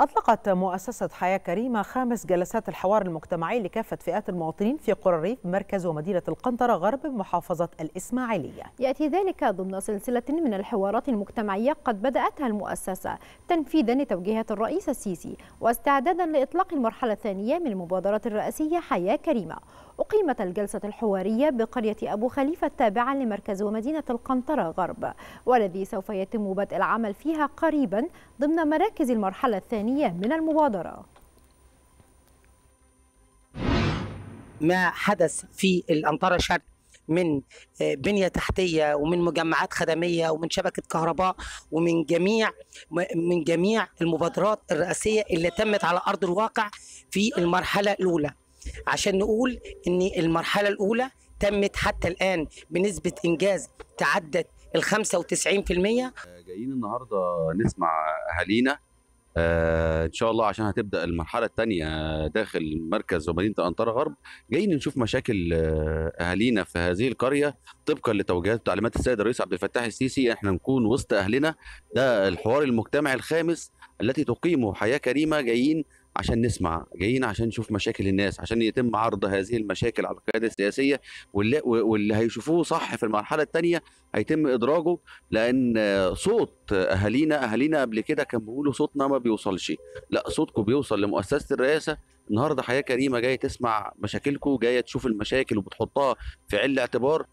أطلقت مؤسسة حياة كريمة خامس جلسات الحوار المجتمعي لكافة فئات المواطنين في قرى الريف مركز ومدينة القنطرة غرب محافظة الإسماعيلية يأتي ذلك ضمن سلسلة من الحوارات المجتمعية قد بدأتها المؤسسة تنفيذا لتوجيهات الرئيس السيسي واستعدادا لإطلاق المرحلة الثانية من المبادرة الرئاسية حياة كريمة أقيمت الجلسة الحوارية بقرية أبو خليفة التابعة لمركز ومدينة القنطرة غرب والذي سوف يتم بدء العمل فيها قريبا ضمن مراكز المرحلة الثانية الثانية من المبادرة ما حدث في الأنطرة الشرق من آه، بنيه تحتيه ومن مجمعات خدميه ومن شبكه كهرباء ومن جميع من جميع المبادرات الرئاسيه اللي تمت على ارض الواقع في المرحله الاولى عشان نقول ان المرحله الاولى تمت حتى الان بنسبه انجاز تعدت ال 95% جايين النهارده نسمع اهالينا آه، ان شاء الله عشان هتبدا المرحله الثانيه داخل مركز ومدينه انطره غرب جايين نشوف مشاكل آه، اهالينا في هذه القريه طبقا لتوجيهات وتعليمات السيد الرئيس عبد الفتاح السيسي احنا نكون وسط اهلنا ده الحوار المجتمعي الخامس التي تقيمه حياه كريمه جايين عشان نسمع جايين عشان نشوف مشاكل الناس عشان يتم عرض هذه المشاكل على القيادة السياسية واللي, واللي هيشوفوه صح في المرحلة الثانية هيتم إدراجه لأن صوت أهالينا أهالينا قبل كده كان بيقولوا صوتنا ما بيوصلش لا صوتكم بيوصل لمؤسسة الرئاسة النهارده حياة كريمة جاية تسمع مشاكلكم جاية تشوف المشاكل وبتحطها في عين الاعتبار